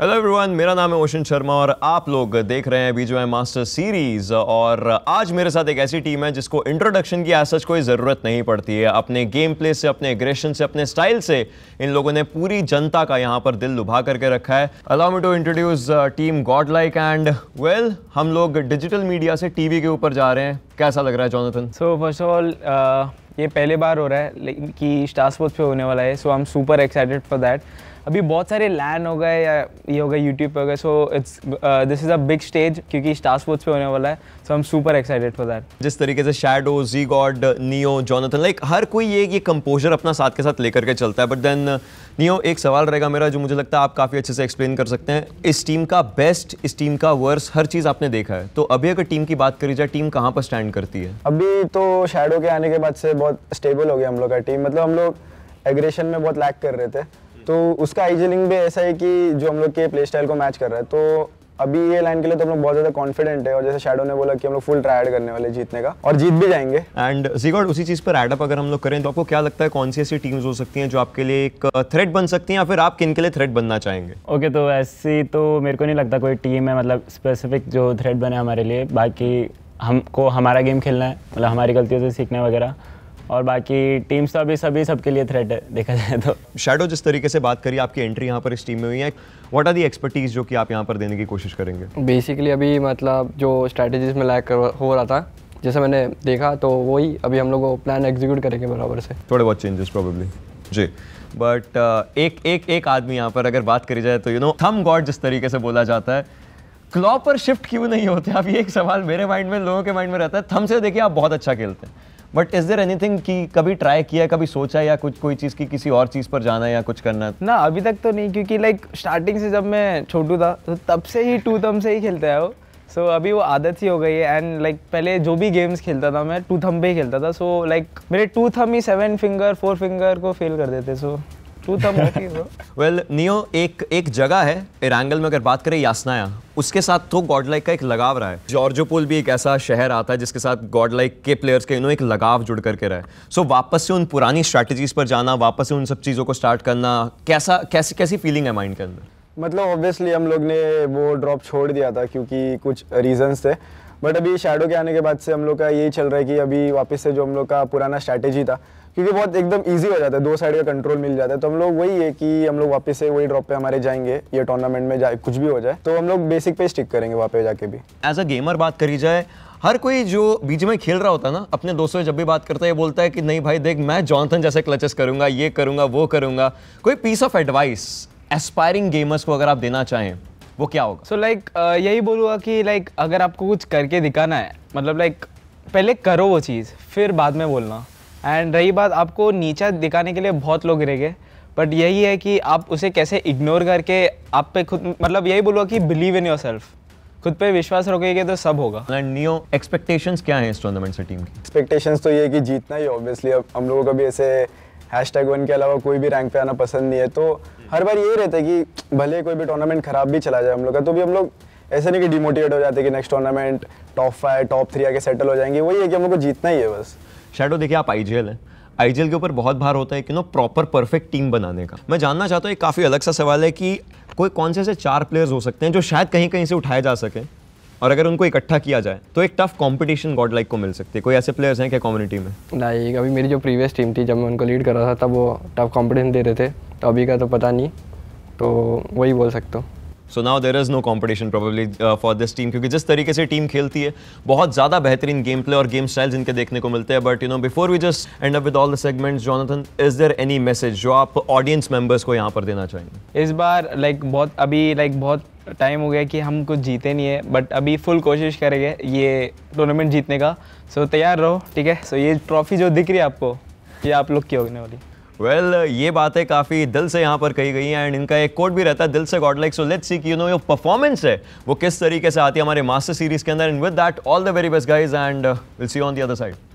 hello everyone मेरा नाम है ओशन शर्मा और आप लोग देख रहे हैं बीजो एम मास्टर सीरीज और आज मेरे साथ एक ऐसी टीम है जिसको इंट्रोडक्शन की आज सच कोई ज़रूरत नहीं पड़ती है अपने गेम प्ले से अपने एग्रेशन से अपने स्टाइल से इन लोगों ने पूरी जनता का यहाँ पर दिल लुभा करके रखा है allow me to introduce team god like and well हम लोग डिजिटल मीडिया से टी के ऊपर जा रहे हैं कैसा लग रहा है Jonathan so first of all ये पहले बार हो रहा है कि स्टार स्पोर्ट्स पे होने वाला है so I am super excited for that अभी बहुत सारे लैन हो गए या ये हो गए यूट्यूब पे हो गए so it's this is a big stage क्योंकि स्टार स्पोर्ट्स पे होने वाला है so I am super excited for that जिस तरीके से शेडो जी गॉड नियो जोनाथन लाइक हर कोई ये ये कंपोजर अपना साथ के साथ लेकर के चलता है बट देन नियो एक सवाल रहेगा मेरा जो मुझे लगता है आप काफ़ी अच्छे से एक्सप्लेन कर सकते हैं इस टीम का बेस्ट इस टीम का वर्स हर चीज़ आपने देखा है तो अभी अगर टीम की बात करी जाए टीम कहाँ पर स्टैंड करती है अभी तो शेडो के आने के बाद से बहुत स्टेबल हो गया हम लोग का टीम मतलब हम लोग एग्रेशन में बहुत लैक कर रहे थे तो उसका आईजीलिंग भी ऐसा है कि जो हम लोग के प्ले स्टाइल को मैच कर रहा है तो अभी ये लाइन के लिए तो हम लोग बहुत ज्यादा कॉन्फिडेंट है और जैसे शेडो ने बोला कि हम लोग फुल ट्राई करने वाले जीतने का और जीत भी जाएंगे एंड जीगॉड उसी चीज पर एडअप अगर हम लोग करें तो आपको क्या लगता है कौन सी ऐसी टीम्स हो सकती हैं जो आपके लिए एक थ्रेट बन सकती हैं या फिर आप किन के लिए थ्रेट बनना चाहेंगे ओके okay, तो ऐसी तो मेरे को नहीं लगता कोई टीम है मतलब स्पेसिफिक जो थ्रेट बने हमारे लिए बाकी हमको हमारा गेम खेलना है मतलब हमारी गलतियों से सीखना वगैरह और बाकी टीम्स तो अभी सभी सबके लिए थ्रेट है देखा जाए तो शेडो जिस तरीके से बात करी आपकी एंट्री यहाँ पर इस टीम में हुई है व्हाट आर दी एक्सपर्टीज़ जो कि आप यहाँ पर देने की कोशिश करेंगे बेसिकली अभी मतलब जो स्ट्रेटेजीज में लैक हो रहा था जैसे मैंने देखा तो वही अभी हम लोग प्लान एग्जीक्यूट करेंगे बराबर से थोड़े बहुत चेंजेस प्रॉब्लली जी बट uh, एक एक एक आदमी यहाँ पर अगर बात करी जाए तो यू नो थम गॉड जिस तरीके से बोला जाता है क्लॉ पर शिफ्ट क्यों नहीं होते आप ये एक सवाल मेरे माइंड में लोगों के माइंड में रहता है थम से देखिए आप बहुत अच्छा खेलते हैं बट इज देर एनीथिंग कि कभी ट्राई किया कभी सोचा या कुछ कोई चीज़ की किसी और चीज़ पर जाना या कुछ करना ना अभी तक तो नहीं क्योंकि लाइक स्टार्टिंग से जब मैं छोटू था तो तब से ही टू थम से ही खेलता है वो सो so, अभी वो आदत ही हो गई है एंड लाइक like, पहले जो भी गेम्स खेलता था मैं टू थम पे ही खेलता था सो so, लाइक like, मेरे टू थम ही सेवन फिंगर फोर फिंगर को फेल कर देते सो so, तू तब वेल नियो एक एक जगह है इरांगल में अगर बात करें यासनाया उसके साथ तो गॉड लाइक का एक लगाव रहा है जॉर्जोपोल भी एक ऐसा शहर आता है जिसके साथ गॉड लाइक के प्लेयर्स के इन्हों एक लगाव जुड़ करके रहा है सो so, वापस से उन पुरानी स्ट्रैटेजीज पर जाना वापस से उन सब चीज़ों को स्टार्ट करना कैसा कैसी कैसी फीलिंग है माइंड के अंदर मतलब ऑब्वियसली हम लोग ने वो ड्रॉप छोड़ दिया था क्योंकि कुछ रीजंस थे बट अभी शेडो के आने के बाद से हम लोग का यही चल रहा है कि अभी वापस से जो हम लोग का पुराना स्ट्रैटेजी था क्योंकि बहुत एकदम ईजी हो जाता है दो साइड का कंट्रोल मिल जाता है तो हम लोग वही है कि हम लोग वापस से वही ड्रॉप पे हमारे जाएंगे ये टूर्नामेंट में जाए कुछ भी हो जाए तो हम लोग बेसिक पे स्टिक करेंगे वहाँ पे जाके भी एज अ गेमर बात करी जाए हर कोई जो बीच में खेल रहा होता है ना अपने दोस्तों से जब भी बात करता है ये बोलता है कि नहीं भाई देख मैं जॉनथन जैसे क्लचेस करूंगा ये करूंगा वो करूंगा कोई piece of advice aspiring gamers को अगर आप देना चाहें वो क्या होगा so so, like like, uh, यही बोलूँगा कि लाइक like, अगर आपको कुछ करके दिखाना है मतलब लाइक like, पहले करो वो चीज़ फिर बाद में बोलना एंड रही बात आपको नीचा दिखाने के लिए बहुत लोग रहेंगे बट यही है कि आप उसे कैसे इग्नोर करके आप पे खुद मतलब यही बोलो कि बिलीव इन योर सेल्फ खुद पे विश्वास रखोगे तो सब होगा एंड नियो एक्सपेक्टेशंस क्या हैं इस टूर्नामेंट से टीम की एक्सपेक्टेशंस तो ये कि जीतना ही ऑब्वियसली अब हम लोगों का भी ऐसे हैश टैग वन के अलावा कोई भी रैंक पे आना पसंद नहीं है तो हर बार यही रहता है कि भले कोई भी टूर्नामेंट खराब भी चला जाए हम लोग का तो भी हम लोग ऐसे नहीं कि डिमोटिवेट हो जाते कि next tournament top five top three आके सेटल हो जाएंगे वही है कि हम लोग को जीतना ही है बस शेडो देखिए आप आईजीएल हैं आईजीएल के ऊपर बहुत भार होता है कि नो प्रॉपर परफेक्ट टीम बनाने का मैं जानना चाहता हूँ एक काफ़ी अलग सा सवाल है कि कोई कौन से ऐसे चार प्लेयर्स हो सकते हैं जो शायद कहीं कहीं से उठाए जा सके और अगर उनको इकट्ठा किया जाए तो एक टफ कंपटीशन गॉड लाइक को मिल सकती है कोई ऐसे प्लेयर्स हैं क्या कम्युनिटी में नहीं अभी मेरी जो प्रीवियस टीम थी जब मैं उनको लीड कर रहा था तब वो टफ कॉम्पिटिशन दे रहे थे तो अभी का तो पता नहीं तो वही बोल सकता हूँ so now there is no competition probably for this team क्योंकि जिस तरीके से टीम खेलती है बहुत ज़्यादा बेहतरीन गेम प्ले और गेम स्टाइल्स जिनके देखने को मिलते हैं but you know before we just end up with all the segments Jonathan is there any message जो आप ऑडियंस मेंबर्स को यहाँ पर देना चाहेंगे इस बार लाइक like, बहुत अभी लाइक like, बहुत टाइम हो गया कि हम कुछ जीते नहीं है बट अभी फुल कोशिश करेंगे ये टूर्नामेंट जीतने का सो so, तैयार रहो ठीक है सो so, ये ट्रॉफी जो दिख रही है आपको ये आप लोग की होने वाली वेल well, uh, ये बातें काफ़ी दिल से यहाँ पर कही गई हैं एंड इनका एक कोड भी रहता है दिल से god like so let's see कि यू नो योर परफॉर्मेंस है वो किस तरीके से आती है हमारे मास्टर सीरीज के अंदर and with that all the very best guys and will see on the other side